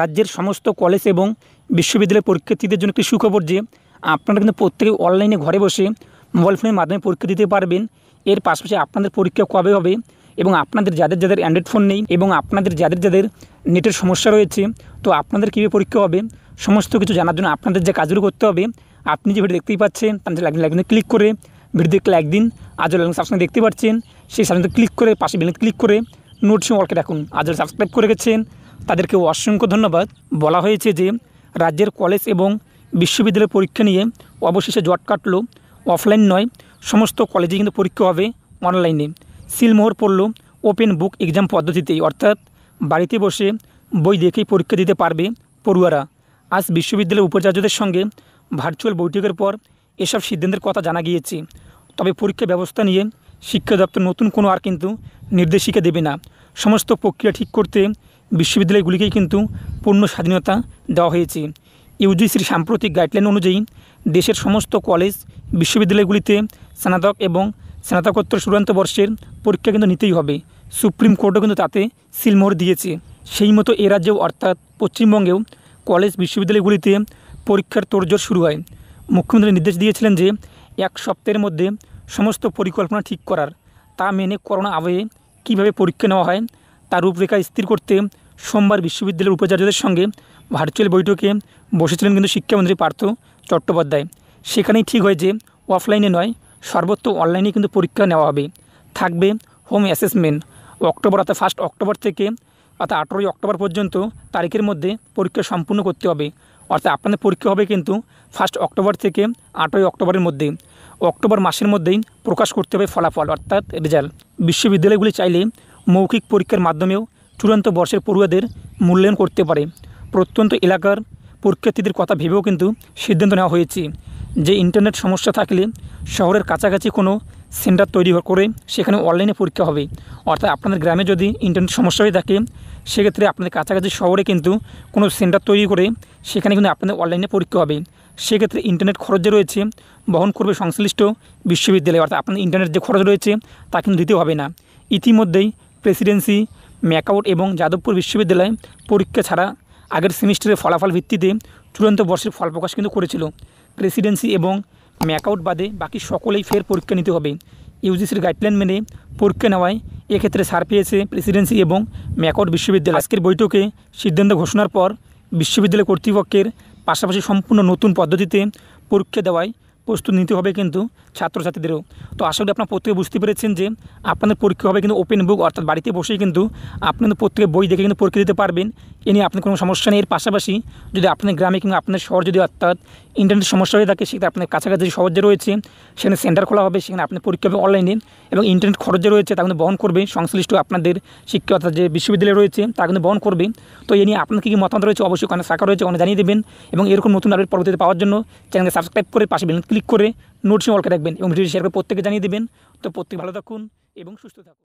রাজ্যের সমস্ত কলেজ এবং বিশ্ববিদ্যালয়ের পরীক্ষার্থীদের জন্য একটি সুখবর যে আপনারা কিন্তু প্রত্যেকে অনলাইনে ঘরে বসে মোবাইল ফোনের মাধ্যমে পরীক্ষা দিতে পারবেন এর পাশাপাশি আপনাদের পরীক্ষা কবে হবে এবং আপনাদের যাদের যাদের অ্যান্ড্রয়েড ফোন নেই এবং আপনাদের যাদের যাদের নেটের সমস্যা রয়েছে তো আপনাদের কীভাবে পরীক্ষা হবে সমস্ত কিছু জানার জন্য আপনাদের যে কাজগুলো করতে হবে আপনি যে ভিডিও দেখতেই পাচ্ছেন তার লাইক লাইকনে ক্লিক করে ভিডিও দেখলে একদিন আজল লাইন সাবস্ক্রাইব দেখতে পাচ্ছেন সেই সাবস্ক্রাইব ক্লিক করে পাশে বেলেন ক্লিক করে নোটস অলকে রাখুন আজল সাবস্ক্রাইব করে গেছেন তাদেরকে অসংখ্য ধন্যবাদ বলা হয়েছে যে রাজ্যের কলেজ এবং বিশ্ববিদ্যালয় পরীক্ষা নিয়ে অবশেষে জট কাটল অফলাইন নয় সমস্ত কলেজে কিন্তু পরীক্ষা হবে অনলাইনে সিলমোহর পড়ল ওপেন বুক এক্সাম পদ্ধতিতে অর্থাৎ বাড়িতে বসে বই দেখেই পরীক্ষা দিতে পারবে পড়ুয়ারা আজ বিশ্ববিদ্যালয়ের উপাচার্যদের সঙ্গে ভার্চুয়াল বৈঠকের পর এসব সিদ্ধান্তের কথা জানা গিয়েছে তবে পরীক্ষা ব্যবস্থা নিয়ে শিক্ষা দপ্তর নতুন কোনো আর কিন্তু নির্দেশিকা দেবে না সমস্ত প্রক্রিয়া ঠিক করতে বিশ্ববিদ্যালয়গুলিকেই কিন্তু পূর্ণ স্বাধীনতা দেওয়া হয়েছে ইউজিসির সাম্প্রতিক গাইডলাইন অনুযায়ী দেশের সমস্ত কলেজ বিশ্ববিদ্যালয়গুলিতে স্নাতক এবং স্নাতকোত্তর চূড়ান্ত বর্ষের পরীক্ষা কিন্তু নিতেই হবে সুপ্রিম কোর্টও কিন্তু তাতে সিলমোহর দিয়েছে সেই মতো এ রাজ্যেও অর্থাৎ পশ্চিমবঙ্গেও কলেজ বিশ্ববিদ্যালয়গুলিতে পরীক্ষার তোড়জোড় শুরু হয় মুখ্যমন্ত্রী নির্দেশ দিয়েছিলেন যে এক সপ্তাহের মধ্যে সমস্ত পরিকল্পনা ঠিক করার তা মেনে করোনা আবহে কিভাবে পরীক্ষা নেওয়া হয় তার রূপরেখা স্থির করতে সোমবার বিশ্ববিদ্যালয়ের উপাচার্যদের সঙ্গে ভার্চুয়াল বৈঠকে বসেছিলেন কিন্তু শিক্ষামন্ত্রী পার্থ চট্টোপাধ্যায় সেখানেই ঠিক হয় যে অফলাইনে নয় সর্বত্র অনলাইনে কিন্তু পরীক্ষা নেওয়া হবে থাকবে হোম অ্যাসেসমেন্ট অক্টোবর অর্থাৎ ফার্স্ট অক্টোবর থেকে অর্থাৎ আঠেরোই অক্টোবর পর্যন্ত তারিখের মধ্যে পরীক্ষা সম্পূর্ণ করতে হবে অর্থাৎ আপনাদের পরীক্ষা হবে কিন্তু ফার্স্ট অক্টোবর থেকে আটই অক্টোবরের মধ্যে অক্টোবর মাসের মধ্যেই প্রকাশ করতে হবে ফলাফল অর্থাৎ রেজাল্ট বিশ্ববিদ্যালয়গুলি চাইলে মৌখিক পরীক্ষার মাধ্যমেও চূড়ান্ত বর্ষের পড়ুয়াদের মূল্যায়ন করতে পারে প্রত্যন্ত এলাকার পরীক্ষার্থীদের কথা ভেবেও কিন্তু সিদ্ধান্ত নেওয়া হয়েছে যে ইন্টারনেট সমস্যা থাকলে শহরের কাছাকাছি কোনো সেন্টার তৈরি করে সেখানে অনলাইনে পরীক্ষা হবে অর্থাৎ আপনাদের গ্রামে যদি ইন্টারনেট সমস্যা হয়ে থাকে সেক্ষেত্রে আপনাদের কাছাকাছি শহরে কিন্তু কোনো সেন্টার তৈরি করে সেখানে কিন্তু আপনাদের অনলাইনে পরীক্ষা হবে সেক্ষেত্রে ইন্টারনেট খরচ যে রয়েছে বহন করবে সংশ্লিষ্ট বিশ্ববিদ্যালয় অর্থাৎ আপনাদের ইন্টারনেট যে খরচ রয়েছে তা কিন্তু দিতে হবে না ইতিমধ্যেই প্রেসিডেন্সি ম্যাকাউট এবং যাদবপুর বিশ্ববিদ্যালয় পরীক্ষা ছাড়া আগের সেমিস্টারের ফলাফল ভিত্তিতে চূড়ান্ত বর্ষের ফল প্রকাশ কিন্তু করেছিল প্রেসিডেন্সি এবং ম্যাকআউট বাদে বাকি সকলেই ফের পরীক্ষা নিতে হবে ইউজিসির গাইডলাইন মেনে পরীক্ষা নেওয়ায় এক্ষেত্রে সার পেয়েছে প্রেসিডেন্সি এবং ম্যাকট বিশ্ববিদ্যালয় আজকের বৈঠকে সিদ্ধান্ত ঘোষণার পর বিশ্ববিদ্যালয় কর্তৃপক্ষের পাশাপাশি সম্পূর্ণ নতুন পদ্ধতিতে পরীক্ষা দেওয়ায় প্রস্তুতি নিতে হবে কিন্তু ছাত্রছাত্রীদেরও তো আশা করি আপনার প্রত্যেকে বুঝতে পেরেছেন যে আপনাদের পরীক্ষা হবে কিন্তু ওপেন বুক অর্থাৎ বাড়িতে বসেই কিন্তু আপনাদের প্রত্যেকে বই দেখে কিন্তু পরীক্ষা দিতে পারবেন এ নিয়ে আপনার কোনো সমস্যা নেই এর পাশাপাশি যদি আপনার গ্রামে কিংবা আপনার শহর যদি অর্থাৎ ইন্টারনেট সমস্যা হয়ে থাকে সেটা আপনার কাছাকাছি সহজে রয়েছে সেখানে সেন্টার খোলা হবে সেখানে আপনি পরীক্ষা হবে অনলাইনে এবং ইন্টারনেট খরচে রয়েছে তা কিন্তু বহন করবে সংশ্লিষ্ট আপনাদের শিক্ষা অর্থাৎ যে বিশ্ববিদ্যালয় রয়েছে তা কিন্তু বহন করবে তো এ নিয়ে আপনার কী কী মতামত রয়েছে অবশ্যই কোনো শাখা রয়েছে কোনো জানিয়ে দেবেন এবং এরকম নতুন আপডেট পরবর্তীতে পাওয়ার জন্য চ্যানেলকে সাবস্ক্রাইব করে পাশে বেলেন ক্লিক করে নোটসে অলকে রাখবেন এবং ভিডিও শেয়ার করে প্রত্যেকে জানিয়ে দেবেন তো প্রত্যেকে ভালো থাকুন এবং সুস্থ থাকুন